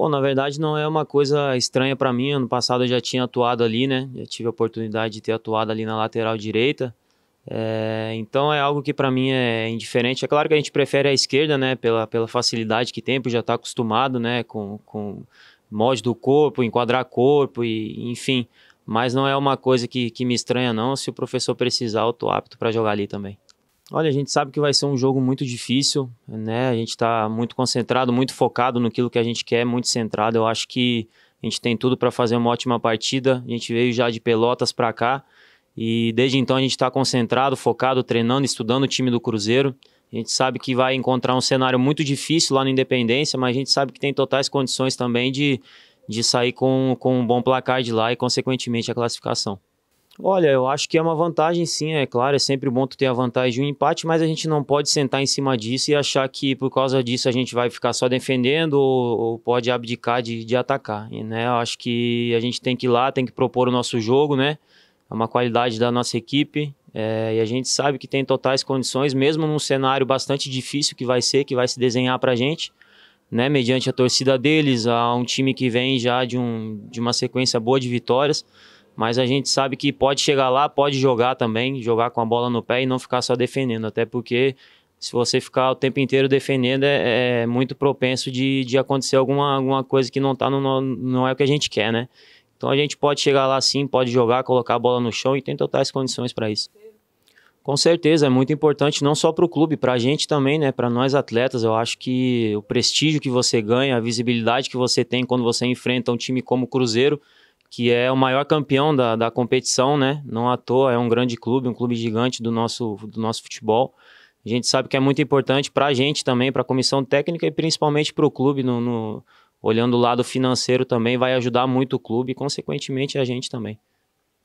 Pô, na verdade não é uma coisa estranha para mim. Ano passado eu já tinha atuado ali, né? Já tive a oportunidade de ter atuado ali na lateral direita. É, então é algo que para mim é indiferente. É claro que a gente prefere a esquerda, né? Pela, pela facilidade que tem, porque já está acostumado, né? Com, com molde do corpo, enquadrar corpo e enfim. Mas não é uma coisa que, que me estranha, não. Se o professor precisar, eu tô apto para jogar ali também. Olha, a gente sabe que vai ser um jogo muito difícil, né? A gente está muito concentrado, muito focado naquilo que a gente quer, muito centrado. Eu acho que a gente tem tudo para fazer uma ótima partida. A gente veio já de Pelotas para cá e desde então a gente está concentrado, focado, treinando, estudando o time do Cruzeiro. A gente sabe que vai encontrar um cenário muito difícil lá no Independência, mas a gente sabe que tem totais condições também de, de sair com, com um bom placar de lá e, consequentemente, a classificação. Olha, eu acho que é uma vantagem, sim, é claro. É sempre bom tu ter a vantagem de um empate, mas a gente não pode sentar em cima disso e achar que por causa disso a gente vai ficar só defendendo ou, ou pode abdicar de, de atacar. E, né, eu acho que a gente tem que ir lá, tem que propor o nosso jogo, né? É uma qualidade da nossa equipe. É, e a gente sabe que tem totais condições, mesmo num cenário bastante difícil que vai ser, que vai se desenhar para a gente, né? Mediante a torcida deles, a um time que vem já de, um, de uma sequência boa de vitórias mas a gente sabe que pode chegar lá, pode jogar também, jogar com a bola no pé e não ficar só defendendo, até porque se você ficar o tempo inteiro defendendo, é, é, é muito propenso de, de acontecer alguma, alguma coisa que não, tá no, não é o que a gente quer, né? Então a gente pode chegar lá sim, pode jogar, colocar a bola no chão e tem totais condições para isso. Com certeza, é muito importante, não só para o clube, para a gente também, né? Para nós atletas, eu acho que o prestígio que você ganha, a visibilidade que você tem quando você enfrenta um time como o Cruzeiro, que é o maior campeão da, da competição, né? Não à toa, é um grande clube, um clube gigante do nosso, do nosso futebol. A gente sabe que é muito importante para a gente também, para a comissão técnica e principalmente para o clube, no, no, olhando o lado financeiro também, vai ajudar muito o clube e, consequentemente, a gente também.